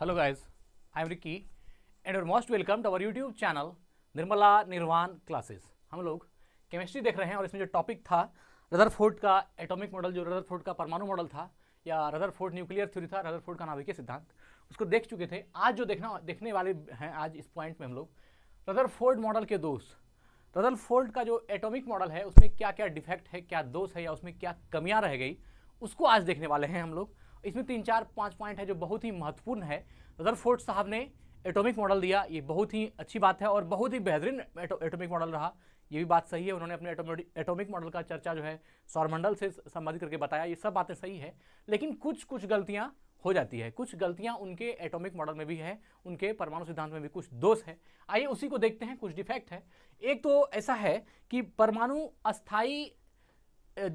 hello guys, I am Rikki and you're most welcome to our YouTube channel Nirmala Nirvan classes हम लोग chemistry देख रहे हैं और इसमें जो टॉपिक था रदरफोर्ड का एटॉमिक मॉडल जो रदरफोर्ड का परमाणु मॉडल था या रदरफोर्ड न्यूक्लियर थ्योरी था रदरफोर्ड का नाभिकीय सिद्धांत उसको देख चुके थे आज जो देखना देखने वाले हैं आज इस पॉइंट में हम लोग रदरफोर्ड मॉडल के दोष रदरफोर्ड का जो एटोमिक मॉडल है उसमें क्या क्या डिफेक्ट है क्या दोष है या उसमें क्या कमियाँ रह गई उसको आज देखने वाले हैं हम लोग इसमें तीन चार पाँच पॉइंट है जो बहुत ही महत्वपूर्ण है रदरफोर्ड साहब ने एटॉमिक मॉडल दिया ये बहुत ही अच्छी बात है और बहुत ही बेहतरीन एटॉमिक मॉडल रहा ये भी बात सही है उन्होंने अपने एटॉमिक मॉडल का चर्चा जो है सौरमंडल से संबंधित करके बताया ये सब बातें सही है लेकिन कुछ कुछ गलतियाँ हो जाती है कुछ गलतियाँ उनके एटॉमिक मॉडल में भी हैं उनके परमाणु सिद्धांत में भी कुछ दोष है आइए उसी को देखते हैं कुछ डिफेक्ट है एक तो ऐसा है कि परमाणु अस्थाई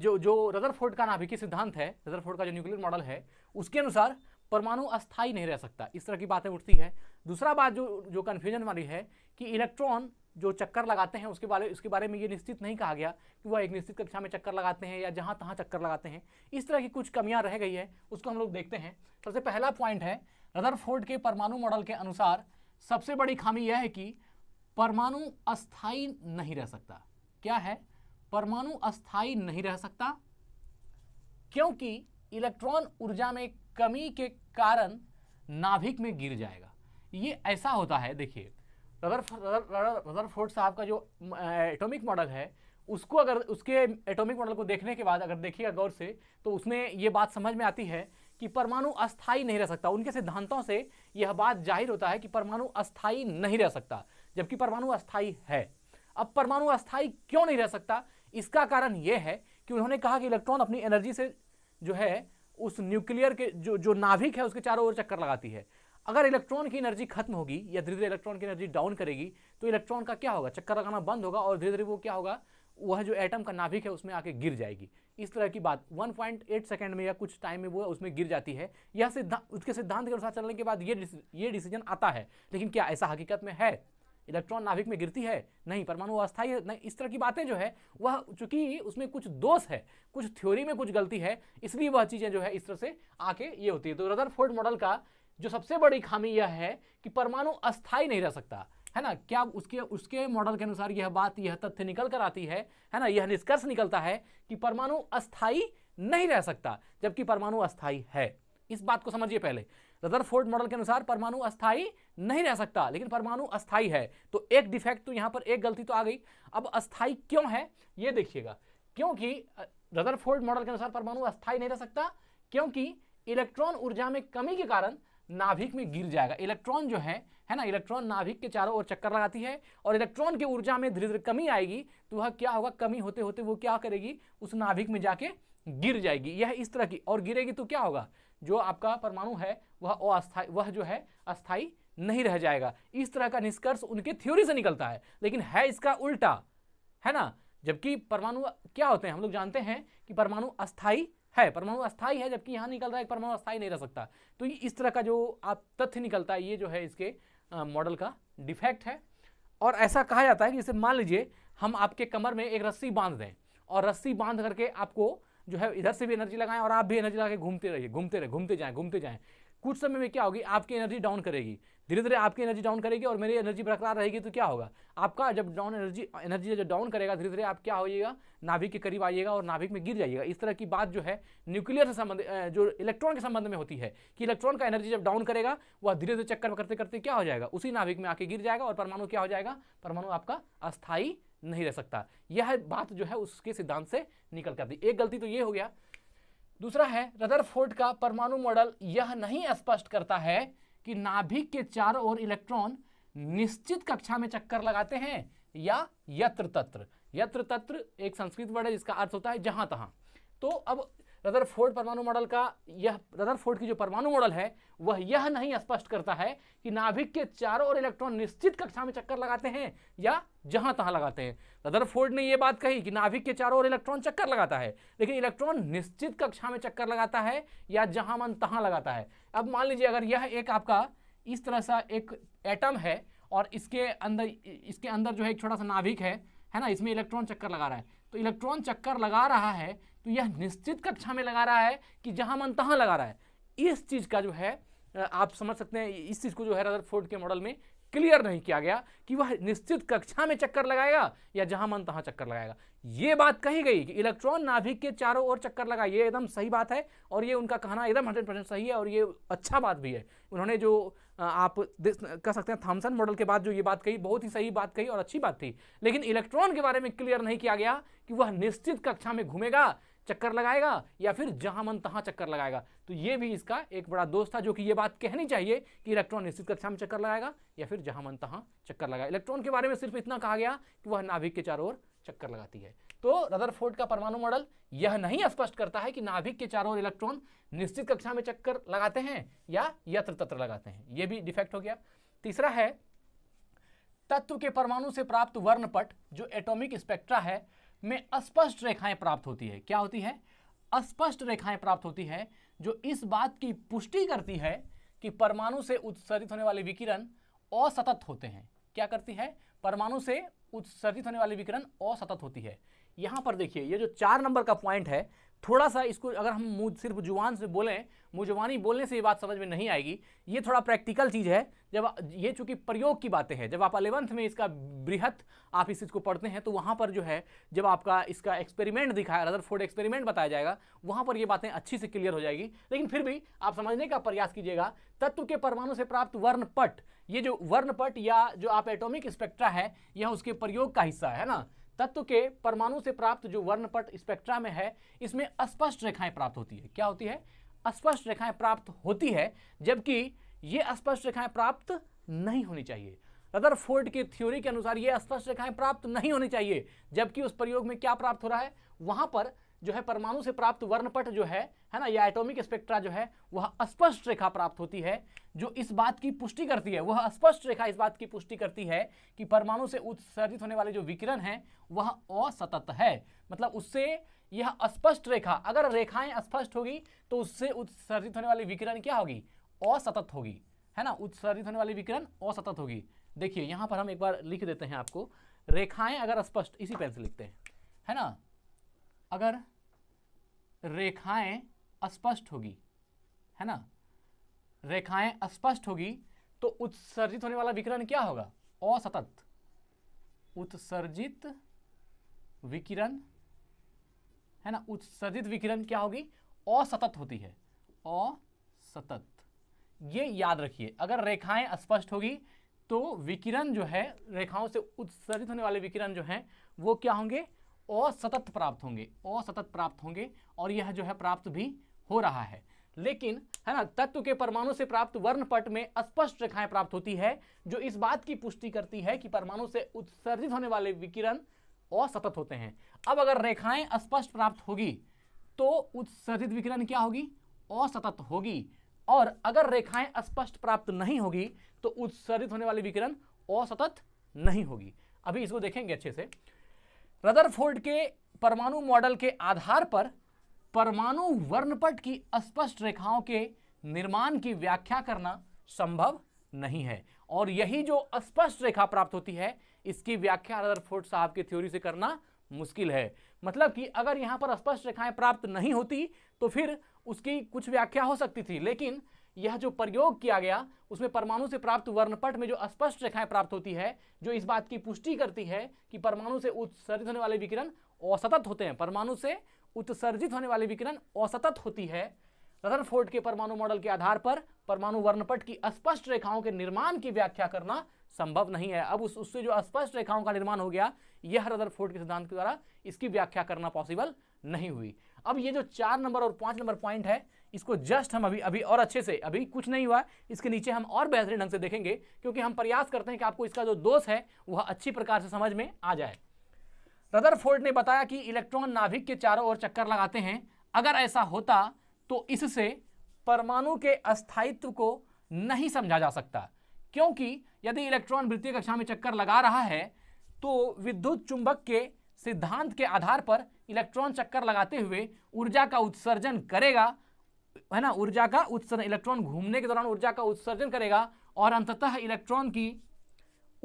जो जो रदरफोर्ड का नाभिकी सिद्धांत है रदरफोर्ड का जो न्यूक्लियर मॉडल है उसके अनुसार परमाणु अस्थायी नहीं रह सकता इस तरह की बातें उठती है दूसरा बात जो जो कन्फ्यूजन वाली है कि इलेक्ट्रॉन जो चक्कर लगाते हैं उसके बारे उसके बारे में ये निश्चित नहीं कहा गया कि वह एक निश्चित कक्षा में चक्कर लगाते हैं या जहाँ तहाँ चक्कर लगाते हैं इस तरह की कुछ कमियाँ रह गई है उसको हम लोग देखते हैं सबसे पहला पॉइंट है रदरफोर्ड के परमाणु मॉडल के अनुसार सबसे बड़ी खामी यह है कि परमाणु अस्थाई नहीं रह सकता क्या है परमाणु अस्थाई नहीं रह सकता क्योंकि इलेक्ट्रॉन ऊर्जा में कमी के कारण नाभिक में गिर जाएगा ये ऐसा होता है देखिए रदरफोर्ड साहब का जो एटॉमिक मॉडल है उसको अगर उसके एटॉमिक मॉडल को देखने के बाद अगर देखिएगा गौर से तो उसमें ये बात समझ में आती है कि परमाणु अस्थाई नहीं रह सकता उनके सिद्धांतों से यह बात जाहिर होता है कि परमाणु अस्थाई नहीं रह सकता जबकि परमाणु अस्थाई है अब परमाणु अस्थाई क्यों नहीं रह सकता इसका कारण यह है कि उन्होंने कहा कि इलेक्ट्रॉन अपनी एनर्जी से जो है उस न्यूक्लियर के जो जो नाभिक है उसके चारों ओर चक्कर लगाती है अगर इलेक्ट्रॉन की एनर्जी खत्म होगी या धीरे धीरे इलेक्ट्रॉन की एनर्जी डाउन करेगी तो इलेक्ट्रॉन का क्या होगा चक्कर लगाना बंद होगा और धीरे धीरे वो क्या होगा वह जो एटम का नाभिक है उसमें आके गिर जाएगी इस तरह की बात 1.8 सेकंड में या कुछ टाइम में वो उसमें गिर जाती है यह सिद्धांत उसके सिद्धांत के अनुसार चलने के बाद ये ये डिसीजन आता है लेकिन क्या ऐसा हकीकत में है इलेक्ट्रॉन नाभिक में गिरती है नहीं परमाणु अस्थायी नहीं इस तरह की बातें जो है वह चूंकि उसमें कुछ दोष है कुछ थ्योरी में कुछ गलती है इसलिए वह चीज़ें जो है इस तरह से आके ये होती है तो रदर मॉडल का जो सबसे बड़ी खामी यह है कि परमाणु अस्थायी नहीं रह सकता है ना क्या उसके उसके मॉडल के अनुसार यह बात यह तथ्य निकल कर आती है है ना यह निष्कर्ष निकलता है कि परमाणु अस्थायी नहीं रह सकता जबकि परमाणु अस्थाई है इस बात को समझिए पहले रदरफोर्ड मॉडल के अनुसार परमाणु अस्थाई नहीं रह सकता लेकिन परमाणु अस्थाई है तो एक डिफेक्ट तो यहां पर एक गलती तो आ गई अब अस्थाई क्यों है यह देखिएगा क्योंकि रदरफोर्ड मॉडल के अनुसार परमाणु अस्थाई नहीं रह सकता क्योंकि इलेक्ट्रॉन ऊर्जा में कमी के कारण नाभिक में गिर जाएगा इलेक्ट्रॉन जो है है ना इलेक्ट्रॉन नाभिक के चारों ओर चक्कर लगाती है और इलेक्ट्रॉन की ऊर्जा में धीरे धीरे कमी आएगी तो वह क्या होगा कमी होते होते वो क्या करेगी उस नाभिक में जाके गिर जाएगी यह इस तरह की और गिरेगी तो क्या होगा जो आपका परमाणु है वह अस्थाई वह जो है अस्थाई नहीं रह जाएगा इस तरह का निष्कर्ष उनके थ्योरी से निकलता है लेकिन है इसका उल्टा है ना जबकि परमाणु क्या होते हैं हम लोग जानते हैं कि परमाणु अस्थाई है परमाणु अस्थाई है जबकि यहाँ निकल रहा है परमाणु अस्थाई नहीं रह सकता तो इस तरह का जो आप तथ्य निकलता है ये जो है इसके मॉडल का डिफेक्ट है और ऐसा कहा जाता है कि जैसे मान लीजिए हम आपके कमर में एक रस्सी बांध दें और रस्सी बांध करके आपको जो है इधर से भी एनर्जी लगाएं और आप भी एनर्जी लगा के घूमते रहिए घूमते रहे घूमते जाएँ घूमते जाएँ कुछ समय में क्या होगी आपकी एनर्जी डाउन करेगी धीरे धीरे आपकी एनर्जी डाउन करेगी और मेरी एनर्जी बरकरार रहेगी तो क्या होगा आपका जब डाउन एनर्जी एनर्जी जब डाउन करेगा धीरे धीरे आप क्या होइएगा नाभिक के करीब आइएगा और नाभिक में गिर जाइएगा इस तरह की बात जो है न्यूक्लियर से संबंध जो इलेक्ट्रॉन के संबंध में होती है कि इलेक्ट्रॉन का एनर्जी जब डाउन करेगा वह धीरे धीरे चक्कर करते करते क्या हो जाएगा उसी नाभिक में आके गिर जाएगा और परमाणु क्या हो जाएगा परमाणु आपका अस्थायी नहीं रह सकता यह बात जो है उसके सिद्धांत से निकल कर दी एक गलती तो यह हो गया दूसरा है रदरफोर्ड का परमाणु मॉडल यह नहीं स्पष्ट करता है कि नाभिक के चारों ओर इलेक्ट्रॉन निश्चित कक्षा में चक्कर लगाते हैं या यत्र तत्र यत्र तत्र एक संस्कृत वर्ड है जिसका अर्थ होता है जहां तहां तो अब रदरफोर्ड परमाणु मॉडल का यह रदरफोर्ड की जो परमाणु मॉडल है वह यह नहीं स्पष्ट करता है कि नाभिक के चारों ओर इलेक्ट्रॉन निश्चित कक्षा में चक्कर लगाते हैं या जहां तहां लगाते हैं रदरफोर्ड ने यह बात कही कि नाभिक के चारों ओर इलेक्ट्रॉन चक्कर लगाता है लेकिन इलेक्ट्रॉन निश्चित कक्षा में चक्कर लगाता है या जहां मन तहां लगाता है अब मान लीजिए अगर यह एक आपका इस तरह सा एक एटम है और इसके अंदर इसके अंदर जो है एक छोटा सा नाभिक है है ना इसमें इलेक्ट्रॉन चक्कर लगा रहा है तो इलेक्ट्रॉन चक्कर लगा रहा है तो यह निश्चित कक्षा में लगा रहा है कि जहाँ मन तहाँ लगा रहा है इस चीज़ का जो है आप समझ सकते हैं इस चीज़ को जो है रदरफोर्ड के मॉडल में क्लियर नहीं किया गया कि वह निश्चित कक्षा में चक्कर लगाएगा या जहां मन तहां चक्कर लगाएगा ये बात कही गई कि इलेक्ट्रॉन नाभिक के चारों ओर चक्कर लगा ये एकदम सही बात है और ये उनका कहना एकदम हंड्रेड परसेंट सही है और ये अच्छा बात भी है उन्होंने जो आप कह सकते हैं थॉमसन मॉडल के बाद जो ये बात कही बहुत ही सही बात कही और अच्छी बात थी लेकिन इलेक्ट्रॉन के बारे में क्लियर नहीं किया गया कि वह निश्चित कक्षा में घूमेगा चक्कर लगाएगा या फिर जहां मन तहां चक्कर लगाएगा तो ये भी इसका एक बड़ा दोस्त था जो कि ये बात कहनी चाहिए कि इलेक्ट्रॉन निश्चित कक्षा में चक्कर लगाएगा या फिर जहां मन तहां चक्कर लगाएगा इलेक्ट्रॉन के बारे में सिर्फ इतना कहा गया कि वह नाभिक के चारों ओर चक्कर लगाती है तो रदरफोर्ड का परमाणु मॉडल यह नहीं स्पष्ट करता है कि नाभिक के चारों ओर इलेक्ट्रॉन निश्चित कक्षा में चक्कर लगाते हैं या यत्र तत्र लगाते हैं यह भी डिफेक्ट हो गया तीसरा है तत्व के परमाणु से प्राप्त वर्णपट जो एटॉमिक स्पेक्ट्रा है में अस्पष्ट रेखाएं प्राप्त होती है क्या होती है अस्पष्ट रेखाएं प्राप्त होती है जो इस बात की पुष्टि करती है कि परमाणु से उत्सर्जित होने वाले विकिरण असतत होते हैं क्या करती है परमाणु से उत्सर्जित होने वाले विकिरण असतत होती है यहां पर देखिए ये जो चार नंबर का पॉइंट है थोड़ा सा इसको अगर हम मुझ सिर्फ जुबान से बोलें मुझवानी बोलने से ये बात समझ में नहीं आएगी ये थोड़ा प्रैक्टिकल चीज़ है जब ये चूँकि प्रयोग की बातें हैं जब आप अलेवंथ में इसका बृहत आप इस चीज़ को पढ़ते हैं तो वहाँ पर जो है जब आपका इसका एक्सपेरिमेंट दिखाया रदर फोर्ड एक्सपेरिमेंट बताया जाएगा वहाँ पर ये बातें अच्छी से क्लियर हो जाएगी लेकिन फिर भी आप समझने का प्रयास कीजिएगा तत्व के परमाणु से प्राप्त वर्णपट ये जो वर्णपट या जो आप एटोमिक स्पेक्ट्रा है यह उसके प्रयोग का हिस्सा है ना तत्व के परमाणु से प्राप्त जो वर्णपट स्पेक्ट्रा में है इसमें स्पष्ट रेखाएं प्राप्त होती है क्या होती है स्पष्ट रेखाएं प्राप्त होती है जबकि ये स्पष्ट रेखाएं प्राप्त नहीं होनी चाहिए रदरफोर्ड की थ्योरी के अनुसार ये स्पष्ट रेखाएं प्राप्त नहीं होनी चाहिए जबकि उस प्रयोग में क्या प्राप्त हो रहा है वहां पर जो है परमाणु से प्राप्त वर्णपट जो है है ना या एटॉमिक स्पेक्ट्रा जो है वह स्पष्ट रेखा प्राप्त होती है जो इस बात की पुष्टि करती है वह स्पष्ट रेखा इस बात की पुष्टि करती है कि परमाणु से उत्सर्जित होने वाले जो विकिरण है वह असतत है मतलब उससे यह स्पष्ट रेखा अगर रेखाएं स्पष्ट होगी तो उससे उत्सर्जित होने वाली विकिरण क्या होगी असतत होगी है ना उत्सर्जित होने वाली विकिरण असतत होगी देखिए यहां पर हम एक बार लिख देते हैं आपको रेखाएं अगर स्पष्ट इसी पेन से लिखते हैं है ना अगर रेखाएं अस्पष्ट होगी है ना रेखाएं अस्पष्ट होगी तो उत्सर्जित होने वाला विकिरण क्या होगा असतत उत्सर्जित विकिरण है ना उत्सर्जित विकिरण क्या होगी असतत होती है असतत ये याद रखिए अगर रेखाएं स्पष्ट होगी तो विकिरण जो है रेखाओं से उत्सर्जित होने वाले विकिरण जो हैं वो क्या होंगे असतत प्राप्त होंगे असतत प्राप्त होंगे और यह जो है प्राप्त भी हो रहा है लेकिन है ना तत्व के परमाणु से प्राप्त वर्णपट में स्पष्ट रेखाएं प्राप्त होती है जो इस बात की पुष्टि करती है कि परमाणु से उत्सर्जित होने वाले विकिरण असतत होते हैं अब अगर रेखाएं स्पष्ट प्राप्त होगी तो उत्सर्जित विकिरण क्या होगी असतत होगी और अगर रेखाएं स्पष्ट प्राप्त नहीं होगी तो उत्सर्जित होने वाली विकिरण असतत नहीं होगी अभी इसको देखेंगे अच्छे से रदरफोर्ड के परमाणु मॉडल के आधार पर परमाणु वर्णपट की स्पष्ट रेखाओं के निर्माण की व्याख्या करना संभव नहीं है और यही जो स्पष्ट रेखा प्राप्त होती है इसकी व्याख्या रदरफोर्ड साहब की थ्योरी से करना मुश्किल है मतलब कि अगर यहाँ पर स्पष्ट रेखाएं प्राप्त नहीं होती तो फिर उसकी कुछ व्याख्या हो सकती थी लेकिन यह जो प्रयोग किया गया उसमें परमाणु से प्राप्त वर्णपट में जो स्पष्ट रेखाएं प्राप्त होती है जो इस बात की पुष्टि करती है कि परमाणु से उत्सर्जित होने वाले विकिरण औसतत होते हैं परमाणु से उत्सर्जित होने वाले विकिरण औसतत होती है रदरफोर्ड के परमाणु मॉडल के आधार पर परमाणु वर्णपट की स्पष्ट रेखाओं के निर्माण की व्याख्या करना संभव नहीं है अब उस उससे जो स्पष्ट रेखाओं का निर्माण हो गया यह रदरफोर्ड के सिद्धांत के द्वारा इसकी व्याख्या करना पॉसिबल नहीं हुई अब ये जो चार नंबर और पाँच नंबर पॉइंट है इसको जस्ट हम अभी अभी और अच्छे से अभी कुछ नहीं हुआ इसके नीचे हम और बेहतरीन ढंग से देखेंगे क्योंकि हम प्रयास करते हैं कि आपको इसका जो दोष है वह अच्छी प्रकार से समझ में आ जाए रदरफोर्ड ने बताया कि इलेक्ट्रॉन नाभिक के चारों ओर चक्कर लगाते हैं अगर ऐसा होता तो इससे परमाणु के अस्थायित्व को नहीं समझा जा सकता क्योंकि यदि इलेक्ट्रॉन वृत्तीय कक्षा में चक्कर लगा रहा है तो विद्युत चुंबक के सिद्धांत के आधार पर इलेक्ट्रॉन चक्कर लगाते हुए ऊर्जा का उत्सर्जन करेगा है ना ऊर्जा का उत्सर्जन इलेक्ट्रॉन घूमने के दौरान ऊर्जा का उत्सर्जन करेगा और अंततः इलेक्ट्रॉन की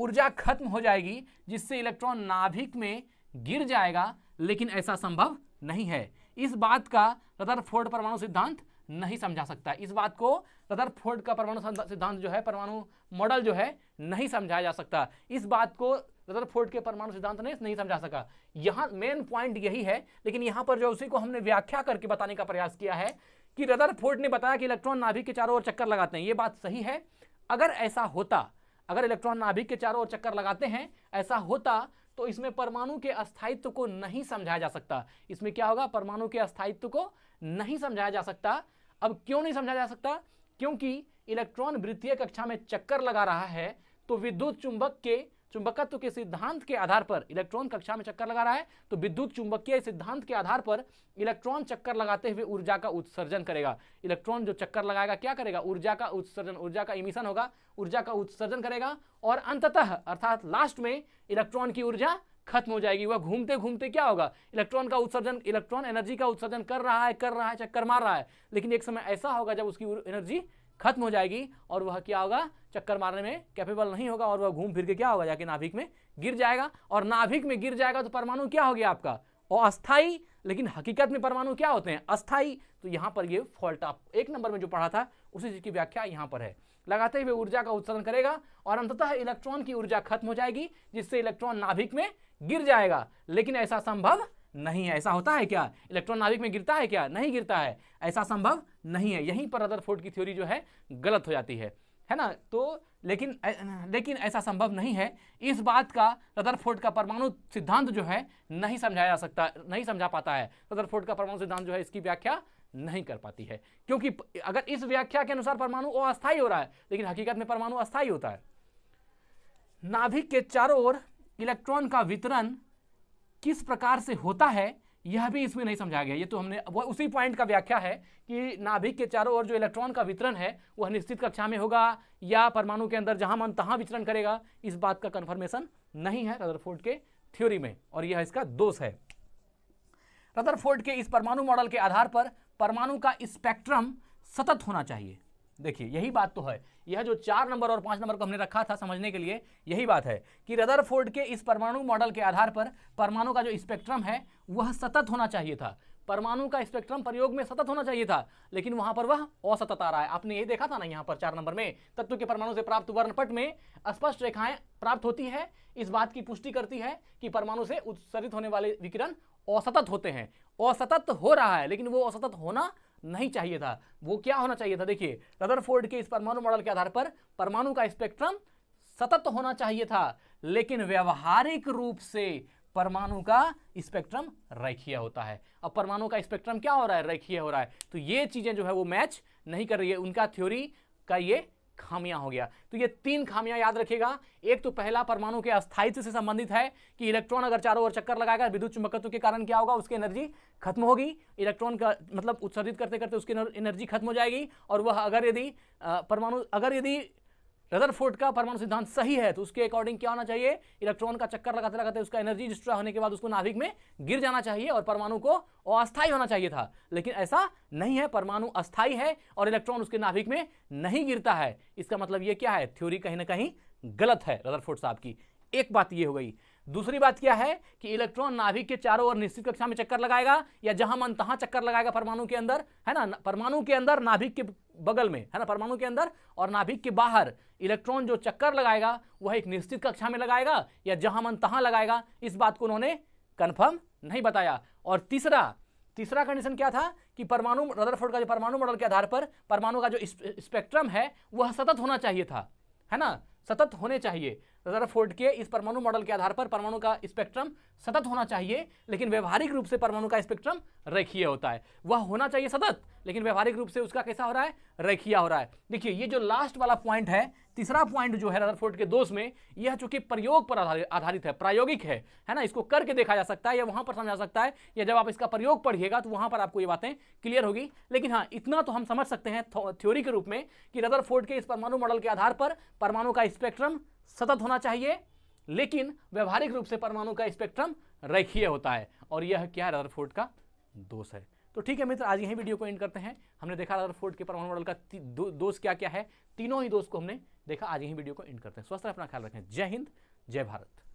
ऊर्जा खत्म हो जाएगी जिससे इलेक्ट्रॉन नाभिक में गिर जाएगा लेकिन ऐसा संभव नहीं है इस बात का फोर्ड परमाणु सिद्धांत नहीं समझा सकता इस बात को फोर्ड का परमाणु सिद्धांत जो है परमाणु मॉडल जो है नहीं समझाया जा सकता इस बात को फोर्ड के परमाणु सिद्धांत ने नहीं समझा सका यहाँ मेन पॉइंट यही है लेकिन यहाँ पर जो उसी को हमने व्याख्या करके बताने का प्रयास किया है कि रदरफोर्ड ने बताया कि इलेक्ट्रॉन नाभिक के चारों ओर चक्कर लगाते हैं ये बात सही है अगर ऐसा होता अगर इलेक्ट्रॉन नाभिक के चारों ओर चक्कर लगाते हैं ऐसा होता तो इसमें परमाणु के अस्थायित्व को नहीं समझाया जा सकता इसमें क्या होगा परमाणु के अस्थायित्व को नहीं समझाया जा सकता अब क्यों नहीं समझाया जा सकता क्योंकि इलेक्ट्रॉन वृत्तीय कक्षा में चक्कर लगा रहा है तो विद्युत चुंबक के चुंबकत्व के सिद्धांत के आधार पर इलेक्ट्रॉन कक्षा में चक्कर लगा रहा है तो विद्युत चुंबकीय सिद्धांत के आधार पर इलेक्ट्रॉन चक्कर लगाते हुए ऊर्जा का उत्सर्जन करेगा इलेक्ट्रॉन जो चक्कर लगाएगा क्या करेगा ऊर्जा का उत्सर्जन ऊर्जा का इमिशन होगा ऊर्जा का उत्सर्जन करेगा और अंततः अर्थात लास्ट में इलेक्ट्रॉन की ऊर्जा खत्म हो जाएगी वह घूमते घूमते क्या होगा इलेक्ट्रॉन का उत्सर्जन इलेक्ट्रॉन एनर्जी का उत्सर्जन कर रहा है कर रहा है चक्कर मार रहा है लेकिन एक समय ऐसा होगा जब उसकी एनर्जी खत्म हो जाएगी और वह क्या होगा चक्कर मारने में कैपेबल नहीं होगा और वह घूम फिर के क्या होगा जाके नाभिक में गिर जाएगा और नाभिक में गिर जाएगा तो परमाणु क्या हो गया आपका अस्थाई लेकिन हकीकत में परमाणु क्या होते हैं अस्थाई तो यहाँ पर ये फॉल्ट आप एक नंबर में जो पढ़ा था उसी चीज़ की व्याख्या यहाँ पर है लगाते हुए ऊर्जा का उत्सर्जन करेगा और अंततः इलेक्ट्रॉन की ऊर्जा खत्म हो जाएगी जिससे इलेक्ट्रॉन नाभिक में गिर जाएगा लेकिन ऐसा संभव नहीं है ऐसा होता है क्या इलेक्ट्रॉन नाभिक में गिरता है क्या नहीं गिरता है ऐसा संभव नहीं है यहीं पर रदरफोर्ड की थ्योरी जो है गलत हो जाती है है ना तो लेकिन लेकिन ऐसा संभव नहीं है इस बात का रदरफोर्ड का परमाणु सिद्धांत जो है नहीं समझाया जा सकता नहीं समझा पाता है रदरफोर्ड का परमाणु सिद्धांत जो है इसकी व्याख्या नहीं कर पाती है क्योंकि अगर इस व्याख्या के अनुसार परमाणु अस्थायी हो रहा है लेकिन हकीकत में परमाणु अस्थायी होता है नाभिक के चारों ओर इलेक्ट्रॉन का वितरण किस प्रकार से होता है यह भी इसमें नहीं समझाया गया ये तो हमने वो उसी पॉइंट का व्याख्या है कि नाभिक के चारों ओर जो इलेक्ट्रॉन का वितरण है वह निश्चित कक्षा में होगा या परमाणु के अंदर जहां मन तहां विचरण करेगा इस बात का कन्फर्मेशन नहीं है रदरफोर्ड के थ्योरी में और यह इसका दोष है रदरफोर्ड के इस परमाणु मॉडल के आधार पर परमाणु का स्पेक्ट्रम सतत होना चाहिए देखिए यही बात तो है यह जो चार नंबर और पांच नंबर को हमने रखा था समझने के लिए यही बात है कि रदरफोर्ड के इस परमाणु मॉडल के आधार पर परमाणु का जो स्पेक्ट्रम है वह सतत होना चाहिए था परमाणु का स्पेक्ट्रम प्रयोग में सतत होना चाहिए था लेकिन वहां पर वह असतत आ रहा है आपने ये देखा था ना यहाँ पर चार नंबर में तत्व के परमाणु से प्राप्त वर्णपट में स्पष्ट रेखाएं प्राप्त होती है इस बात की पुष्टि करती है कि परमाणु से उत्सर्जित होने वाले विकिरण असतत होते हैं असतत हो रहा है लेकिन वो असतत होना नहीं चाहिए था वो क्या होना चाहिए था देखिए रदरफोर्ड के इस परमाणु मॉडल के आधार पर परमाणु का स्पेक्ट्रम सतत होना चाहिए था लेकिन व्यवहारिक रूप से परमाणु का स्पेक्ट्रम रेखीय होता है अब परमाणु का स्पेक्ट्रम क्या हो रहा है रेखीय हो रहा है तो ये चीज़ें जो है वो मैच नहीं कर रही है उनका थ्योरी का ये खामियां हो गया तो ये तीन खामियां याद रखिएगा एक तो पहला परमाणु के अस्थायित्व से संबंधित है कि इलेक्ट्रॉन अगर चारों ओर चक्कर लगाएगा विद्युत चुंबकत्व के कारण क्या होगा उसकी एनर्जी खत्म होगी इलेक्ट्रॉन का मतलब उत्सर्जित करते करते उसकी एनर्जी खत्म हो जाएगी और वह अगर यदि परमाणु अगर यदि रदरफोर्ड का परमाणु सिद्धांत सही है तो उसके अकॉर्डिंग क्या होना चाहिए इलेक्ट्रॉन का चक्कर लगाते लगाते उसका एनर्जी डिस्ट्रॉय होने के बाद उसको नाभिक में गिर जाना चाहिए और परमाणु को अस्थायी होना चाहिए था लेकिन ऐसा नहीं है परमाणु अस्थायी है और इलेक्ट्रॉन उसके नाभिक में नहीं गिरता है इसका मतलब ये क्या है थ्योरी कहीं ना कहीं गलत है रदरफोर्ड साहब की एक बात ये हो गई दूसरी बात क्या है कि इलेक्ट्रॉन नाभिक के चारों ओर निश्चित कक्षा में चक्कर लगाएगा या जहां मन तहां चक्कर लगाएगा परमाणु के अंदर है ना परमाणु के अंदर नाभिक के बगल में है ना परमाणु के अंदर और नाभिक के बाहर इलेक्ट्रॉन जो चक्कर लगाएगा वह एक निश्चित कक्षा में लगाएगा या जहां मन तहां लगाएगा इस बात को उन्होंने कन्फर्म नहीं बताया और तीसरा तीसरा कंडीशन क्या था कि परमाणु रदरफोर्ड का जो परमाणु मॉडल के आधार पर परमाणु का जो स्पेक्ट्रम है वह सतत होना चाहिए था है ना सतत होने चाहिए रदरफोर्ड के इस परमाणु मॉडल के आधार पर परमाणु का स्पेक्ट्रम सतत होना चाहिए लेकिन व्यवहारिक रूप से परमाणु का स्पेक्ट्रम रेखीय होता है वह होना चाहिए सतत लेकिन व्यवहारिक रूप से उसका कैसा हो रहा है रेखीय हो रहा है देखिए ये जो लास्ट वाला पॉइंट है तीसरा पॉइंट जो है रदरफोर्ड के दोष में यह चूंकि प्रयोग पर आधारित है प्रायोगिक है है ना इसको करके देखा जा सकता है या वहां पर समझा सकता है या जब आप इसका प्रयोग पढ़िएगा तो वहां पर आपको ये बातें क्लियर होगी लेकिन हाँ इतना तो हम समझ सकते हैं थ्योरी के रूप में कि रदर के इस परमाणु मॉडल के आधार पर परमाणु का स्पेक्ट्रम सतत होना चाहिए लेकिन व्यवहारिक रूप से परमाणु का स्पेक्ट्रम रेखीय होता है और यह क्या है रदरफोर्ड का दोष है तो ठीक है मित्र आज यही वीडियो को एंड करते हैं हमने देखा रदरफोर्ड के परमाणु मॉडल का दो, दोष क्या क्या है तीनों ही दोष को हमने देखा आज यही वीडियो को एंड करते हैं स्वस्थ अपना ख्याल रखें जय हिंद जय भारत